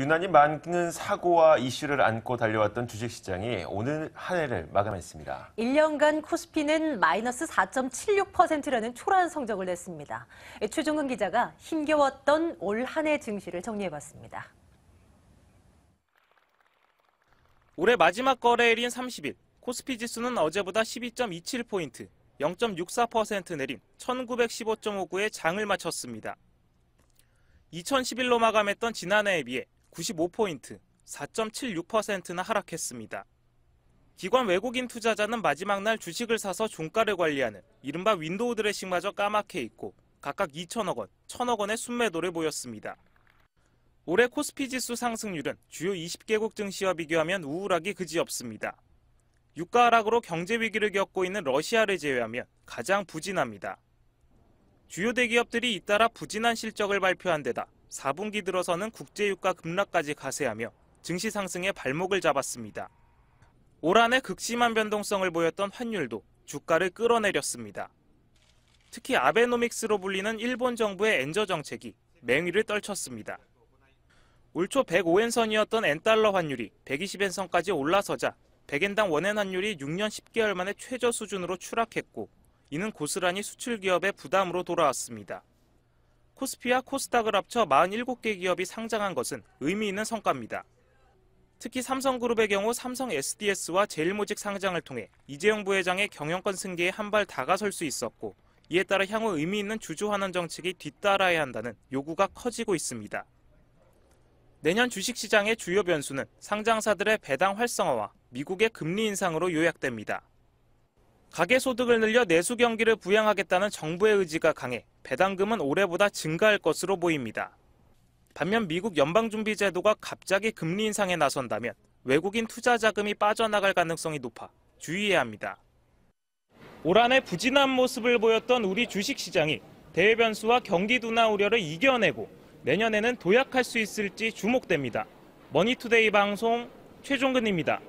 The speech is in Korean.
유난히 많은 사고와 이슈를 안고 달려왔던 주식시장이 오늘 한 해를 마감했습니다. 1년간 코스피는 마이너스 4.76%라는 초라한 성적을 냈습니다. 최종근 기자가 힘겨웠던 올 한 해 증시를 정리해봤습니다. 올해 마지막 거래일인 30일, 코스피 지수는 어제보다 12.27포인트, 0.64% 내린 1915.59의 장을 마쳤습니다. 2011로 마감했던 지난해에 비해 95포인트, 4.76%나 하락했습니다. 기관 외국인 투자자는 마지막 날 주식을 사서 종가를 관리하는 이른바 윈도우 드레싱마저 까맣게 잊고 각각 2천억 원, 1천억 원의 순매도를 보였습니다. 올해 코스피 지수 상승률은 주요 20개국 증시와 비교하면 우울하기 그지없습니다. 유가 하락으로 경제 위기를 겪고 있는 러시아를 제외하면 가장 부진합니다. 주요 대기업들이 잇따라 부진한 실적을 발표한 데다 4분기 들어서는 국제유가 급락까지 가세하며 증시 상승에 발목을 잡았습니다. 올 한해 극심한 변동성을 보였던 환율도 주가를 끌어내렸습니다. 특히 아베노믹스로 불리는 일본 정부의 엔저 정책이 맹위를 떨쳤습니다. 올초 105엔선이었던 엔달러 환율이 120엔선까지 올라서자 100엔당 원엔 환율이 6년 10개월 만에 최저 수준으로 추락했고 이는 고스란히 수출 기업의 부담으로 돌아왔습니다. 코스피와 코스닥을 합쳐 47개 기업이 상장한 것은 의미 있는 성과입니다. 특히 삼성그룹의 경우 삼성 SDS와 제일모직 상장을 통해 이재용 부회장의 경영권 승계에 한 발 다가설 수 있었고 이에 따라 향후 의미 있는 주주 환원 정책이 뒤따라야 한다는 요구가 커지고 있습니다. 내년 주식시장의 주요 변수는 상장사들의 배당 활성화와 미국의 금리 인상으로 요약됩니다. 가계 소득을 늘려 내수 경기를 부양하겠다는 정부의 의지가 강해 배당금은 올해보다 증가할 것으로 보입니다. 반면 미국 연방준비제도가 갑자기 금리 인상에 나선다면 외국인 투자 자금이 빠져나갈 가능성이 높아 주의해야 합니다. 올 한해 부진한 모습을 보였던 우리 주식시장이 대외 변수와 경기 둔화 우려를 이겨내고 내년에는 도약할 수 있을지 주목됩니다. 머니투데이 방송 최종근입니다.